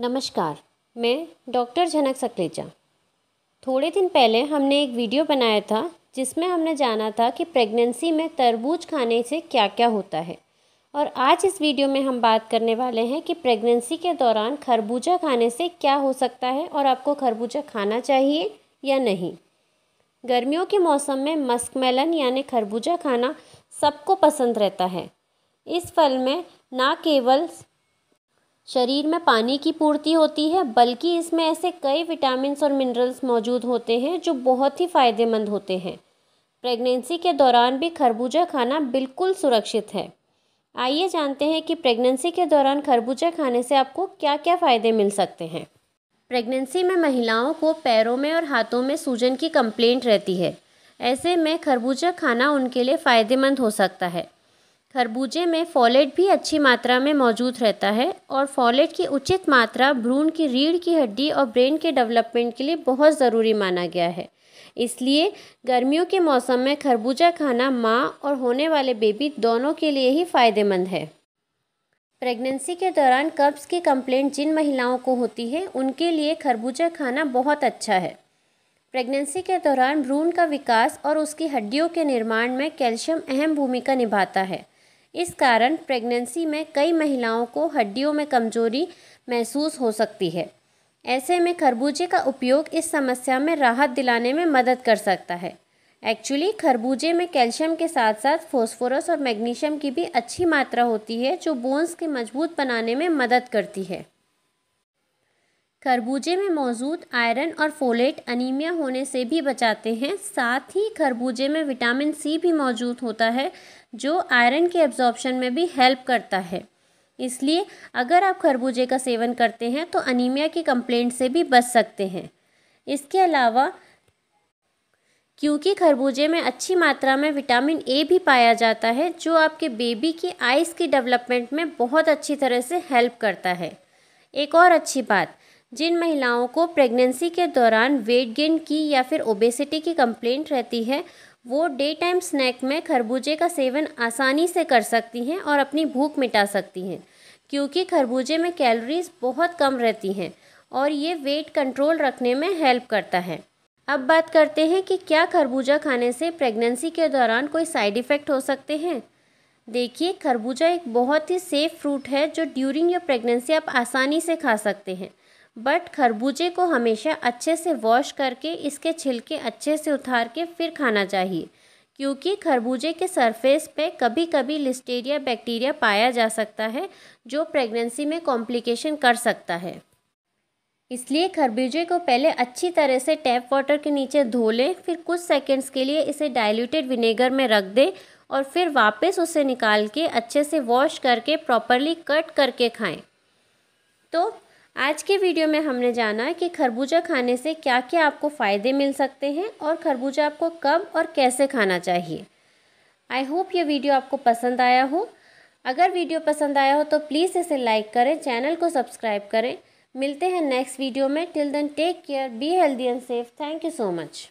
नमस्कार मैं डॉक्टर झनक सकलेचा थोड़े दिन पहले हमने एक वीडियो बनाया था जिसमें हमने जाना था कि प्रेगनेंसी में तरबूज खाने से क्या क्या होता है और आज इस वीडियो में हम बात करने वाले हैं कि प्रेगनेंसी के दौरान खरबूजा खाने से क्या हो सकता है और आपको खरबूजा खाना चाहिए या नहीं गर्मियों के मौसम में मस्कमेलन यानी खरबूजा खाना सबको पसंद रहता है इस फल में ना केवल शरीर में पानी की पूर्ति होती है बल्कि इसमें ऐसे कई विटामिन और मिनरल्स मौजूद होते हैं जो बहुत ही फ़ायदेमंद होते हैं प्रेगनेंसी के दौरान भी खरबूजा खाना बिल्कुल सुरक्षित है आइए जानते हैं कि प्रेगनेंसी के दौरान खरबूजा खाने से आपको क्या क्या फ़ायदे मिल सकते हैं प्रेगनेंसी में महिलाओं को पैरों में और हाथों में सूजन की कंप्लेंट रहती है ऐसे में खरबूजा खाना उनके लिए फ़ायदेमंद हो सकता है खरबूजे में फॉलेट भी अच्छी मात्रा में मौजूद रहता है और फॉलेट की उचित मात्रा भ्रूण की रीढ़ की हड्डी और ब्रेन के डेवलपमेंट के लिए बहुत ज़रूरी माना गया है इसलिए गर्मियों के मौसम में खरबूजा खाना माँ और होने वाले बेबी दोनों के लिए ही फ़ायदेमंद है प्रेगनेंसी के दौरान कब्ज़ की कंप्लेंट जिन महिलाओं को होती है उनके लिए खरबूजा खाना बहुत अच्छा है प्रेगनेंसी के दौरान भ्रूण का विकास और उसकी हड्डियों के निर्माण में कैल्शियम अहम भूमिका निभाता है इस कारण प्रेगनेंसी में कई महिलाओं को हड्डियों में कमजोरी महसूस हो सकती है ऐसे में खरबूजे का उपयोग इस समस्या में राहत दिलाने में मदद कर सकता है एक्चुअली खरबूजे में कैल्शियम के साथ साथ फॉस्फोरस और मैग्नीशियम की भी अच्छी मात्रा होती है जो बोन्स के मजबूत बनाने में मदद करती है खरबूजे में मौजूद आयरन और फोलेट अनीमिया होने से भी बचाते हैं साथ ही खरबूजे में विटामिन सी भी मौजूद होता है जो आयरन के एब्जॉर्बशन में भी हेल्प करता है इसलिए अगर आप खरबूजे का सेवन करते हैं तो अनीमिया की कंप्लेंट से भी बच सकते हैं इसके अलावा क्योंकि खरबूजे में अच्छी मात्रा में विटामिन ए भी पाया जाता है जो आपके बेबी की आइस की डेवलपमेंट में बहुत अच्छी तरह से हेल्प करता है एक और अच्छी बात जिन महिलाओं को प्रेगनेंसी के दौरान वेट गेन की या फिर ओबेसिटी की कंप्लेंट रहती है वो डे टाइम स्नैक में खरबूजे का सेवन आसानी से कर सकती हैं और अपनी भूख मिटा सकती हैं क्योंकि खरबूजे में कैलोरीज बहुत कम रहती हैं और ये वेट कंट्रोल रखने में हेल्प करता है अब बात करते हैं कि क्या खरबूजा खाने से प्रेगनेंसी के दौरान कोई साइड इफ़ेक्ट हो सकते हैं देखिए खरबूजा एक बहुत ही सेफ़ फ्रूट है जो ड्यूरिंग योर प्रेगनेंसी आप आसानी से खा सकते हैं बट खरबूजे को हमेशा अच्छे से वॉश करके इसके छिलके अच्छे से उतार के फिर खाना चाहिए क्योंकि खरबूजे के सरफेस पे कभी कभी लिस्टेरिया बैक्टीरिया पाया जा सकता है जो प्रेगनेंसी में कॉम्प्लिकेशन कर सकता है इसलिए खरबूजे को पहले अच्छी तरह से टैप वाटर के नीचे धो लें फिर कुछ सेकेंड्स के लिए इसे डाइल्यूटेड विनेगर में रख दें और फिर वापस उसे निकाल के अच्छे से वॉश करके प्रॉपरली कट करके खाएं तो आज के वीडियो में हमने जाना कि खरबूजा खाने से क्या क्या आपको फ़ायदे मिल सकते हैं और खरबूजा आपको कब और कैसे खाना चाहिए आई होप ये वीडियो आपको पसंद आया हो अगर वीडियो पसंद आया हो तो प्लीज़ इसे लाइक करें चैनल को सब्सक्राइब करें मिलते हैं नेक्स्ट वीडियो में till then take care be healthy and safe thank you so much